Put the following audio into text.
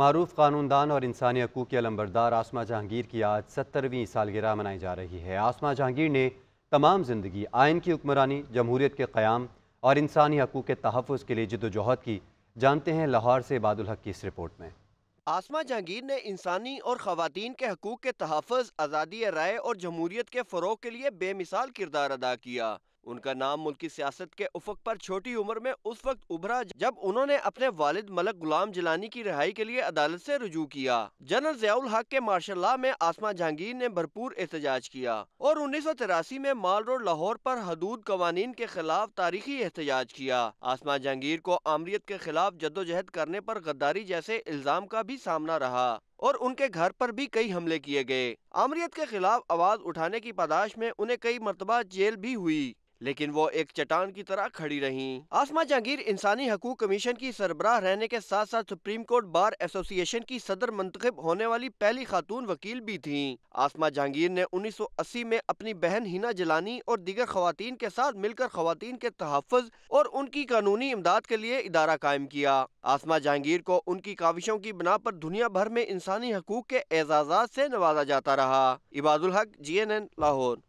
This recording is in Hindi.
मरूफ कानूनदान और इंसानी हकूक़ के अलम्बरदार आसमा जहांगीर की आज सत्तरवीं सालगिरह मनाई जा रही है आसमा जहांगीर ने तमाम ज़िंदगी आयन की हुक्मरानी जमहूरीत के क़्याम और इंसानी हकूक़ के तहफ़ के लिए जदोजहद की जानते हैं लाहौर से बादल हक की इस रिपोर्ट में आसमा जहांगीर ने इंसानी और ख़वातीन के हकूक़ के तहफ़ आज़ादी राय और जमहूरीत के फ़रोग के लिए बेमिसाल किरदार अदा किया उनका नाम मुल्की सियासत के उफक पर छोटी उम्र में उस वक्त उभरा जब उन्होंने अपने वालिद मलक गुलाम जलानी की रिहाई के लिए अदालत से रजू किया जनरल जयाउल हक के मार्शल में आसमा जहांगीर ने भरपूर एहतजाज किया और उन्नीस सौ तिरासी में माल रोड लाहौर पर हदूद कवानीन के खिलाफ तारीखी एहतजाज किया आसमा जहांगीर को आमरीत के खिलाफ जद्दोजहद करने पर गद्दारी जैसे इल्जाम का भी सामना रहा और उनके घर पर भी कई हमले किए गए आमरीत के खिलाफ आवाज उठाने की पदाश में उन्हें कई मरतबा जेल भी हुई लेकिन वो एक चट्टान की तरह खड़ी रहीं। आसमा जहांगीर इंसानी हकूक कमीशन की सरबराह रहने के साथ साथ सुप्रीम कोर्ट बार एसोसिएशन की सदर मंतखब होने वाली पहली खातून वकील भी थीं। आसमा जहांगीर ने 1980 में अपनी बहन हिना जलानी और दीगर खातन के साथ मिलकर खातन के तहफ़ और उनकी कानूनी इमदाद के लिए इदारा कायम किया आसमा जहांगीर को उनकी काविशों की बिना पर दुनिया भर में इंसान इंसानी हकूक के एजाजा से नवाजा जाता रहा इबादुल हक जी एन एन लाहौर